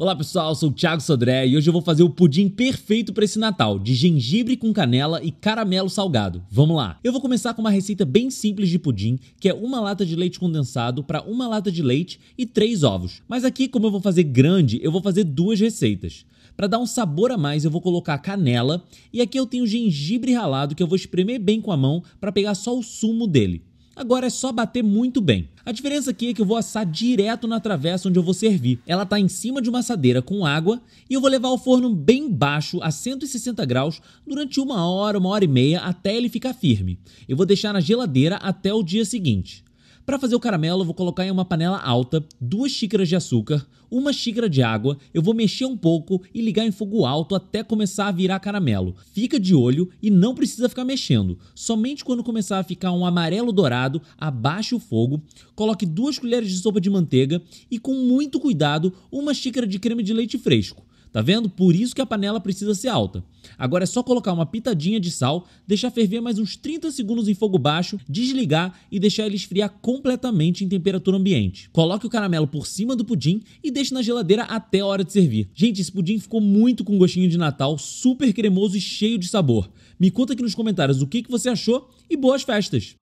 Olá pessoal, sou o Thiago Sodré e hoje eu vou fazer o pudim perfeito para esse Natal, de gengibre com canela e caramelo salgado. Vamos lá! Eu vou começar com uma receita bem simples de pudim, que é uma lata de leite condensado para uma lata de leite e três ovos. Mas aqui, como eu vou fazer grande, eu vou fazer duas receitas. Para dar um sabor a mais, eu vou colocar canela e aqui eu tenho gengibre ralado que eu vou espremer bem com a mão para pegar só o sumo dele. Agora é só bater muito bem. A diferença aqui é que eu vou assar direto na travessa onde eu vou servir. Ela está em cima de uma assadeira com água e eu vou levar ao forno bem baixo, a 160 graus, durante uma hora, uma hora e meia, até ele ficar firme. Eu vou deixar na geladeira até o dia seguinte. Para fazer o caramelo, eu vou colocar em uma panela alta duas xícaras de açúcar, uma xícara de água, eu vou mexer um pouco e ligar em fogo alto até começar a virar caramelo. Fica de olho e não precisa ficar mexendo. Somente quando começar a ficar um amarelo dourado, abaixe o fogo, coloque duas colheres de sopa de manteiga e com muito cuidado uma xícara de creme de leite fresco. Tá vendo? Por isso que a panela precisa ser alta. Agora é só colocar uma pitadinha de sal, deixar ferver mais uns 30 segundos em fogo baixo, desligar e deixar ele esfriar completamente em temperatura ambiente. Coloque o caramelo por cima do pudim e deixe na geladeira até a hora de servir. Gente, esse pudim ficou muito com gostinho de Natal, super cremoso e cheio de sabor. Me conta aqui nos comentários o que, que você achou e boas festas!